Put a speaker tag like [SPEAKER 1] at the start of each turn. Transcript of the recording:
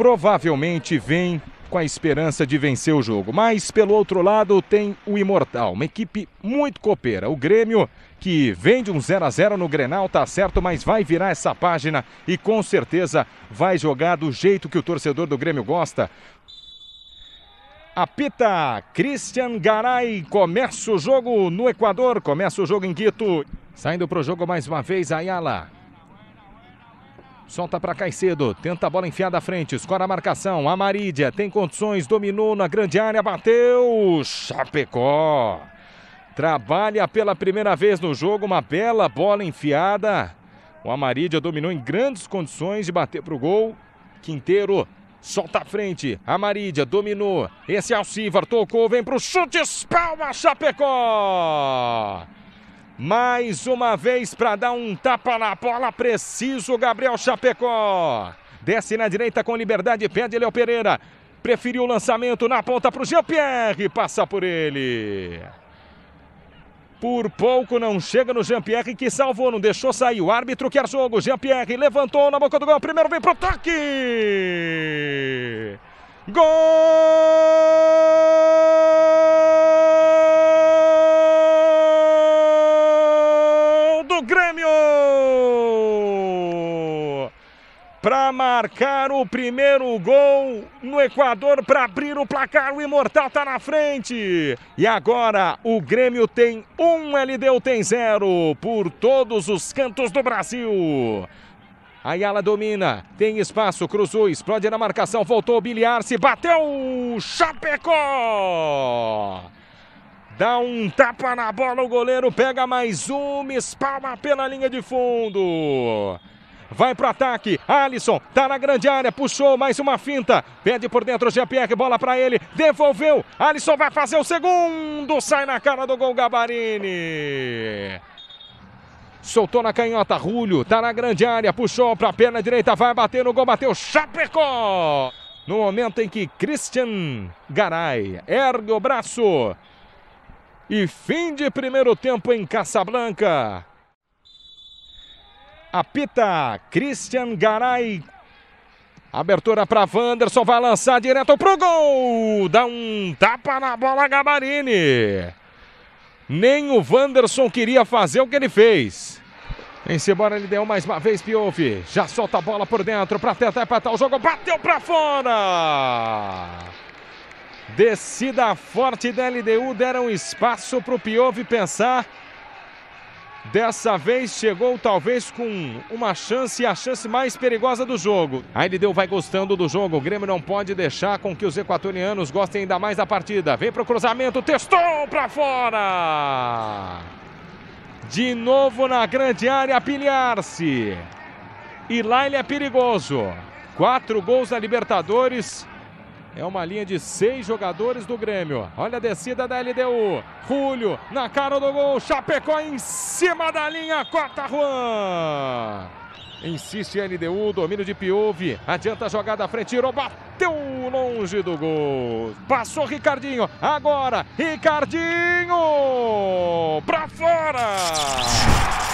[SPEAKER 1] provavelmente vem com a esperança de vencer o jogo. Mas pelo outro lado tem o Imortal, uma equipe muito copeira. O Grêmio que vem de um 0 a 0 no Grenal, tá certo, mas vai virar essa página e com certeza vai jogar do jeito que o torcedor do Grêmio gosta. Apita Christian Garay, começa o jogo no Equador, começa o jogo em Quito. Saindo para o jogo mais uma vez, Ayala. Solta para Caicedo, tenta a bola enfiada à frente, escora a marcação. A Marídia tem condições, dominou na grande área, bateu. Chapecó. Trabalha pela primeira vez no jogo, uma bela bola enfiada. O Amarídia dominou em grandes condições de bater para o gol. Quinteiro solta à frente. Amarídia dominou. Esse é o Sivar, tocou, vem para o chute, espalma Chapecó. Mais uma vez para dar um tapa na bola, preciso Gabriel Chapecó. Desce na direita com liberdade, pede Léo Pereira. Preferiu o lançamento na ponta para o Jean-Pierre, passa por ele. Por pouco não chega no Jean-Pierre que salvou, não deixou sair. O árbitro quer jogo. Jean-Pierre levantou na boca do gol. Primeiro vem para o toque. Gol! para marcar o primeiro gol no Equador para abrir o placar. O Imortal está na frente. E agora o Grêmio tem um, LDU tem zero por todos os cantos do Brasil. Yala domina, tem espaço, cruzou, explode na marcação, voltou, biliar, se bateu, Chapecó! Dá um tapa na bola, o goleiro pega mais uma, espalma pela linha de fundo vai pro ataque. Alisson tá na grande área, puxou mais uma finta. Pede por dentro o GPR, bola para ele, devolveu. Alisson vai fazer o segundo, sai na cara do gol Gabarini. Soltou na canhota, Rúlio, tá na grande área, puxou para a perna direita, vai bater no gol, bateu Chapecó. No momento em que Christian Garay ergue o braço. E fim de primeiro tempo em Casablanca. Apita Christian Garay. Abertura para Wanderson, vai lançar direto pro gol. Dá um tapa na bola Gabarini. Nem o Wanderson queria fazer o que ele fez. Em embora, ele deu mais uma vez, Piovi. Já solta a bola por dentro para tentar empatar o jogo. Bateu para fora. Descida forte da LDU, deram espaço para o Piove pensar. Dessa vez chegou talvez com uma chance, a chance mais perigosa do jogo. A deu vai gostando do jogo. O Grêmio não pode deixar com que os equatorianos gostem ainda mais da partida. Vem pro cruzamento, testou para fora! De novo na grande área, pilhar-se. E lá ele é perigoso. Quatro gols na Libertadores é uma linha de seis jogadores do Grêmio. Olha a descida da LDU. Julio na cara do gol. Chapecó em cima da linha. Corta Juan. Insiste a LDU. Domínio de Piove. Adianta a jogada à frente. Tirou. Bateu longe do gol. Passou Ricardinho. Agora Ricardinho. Pra fora.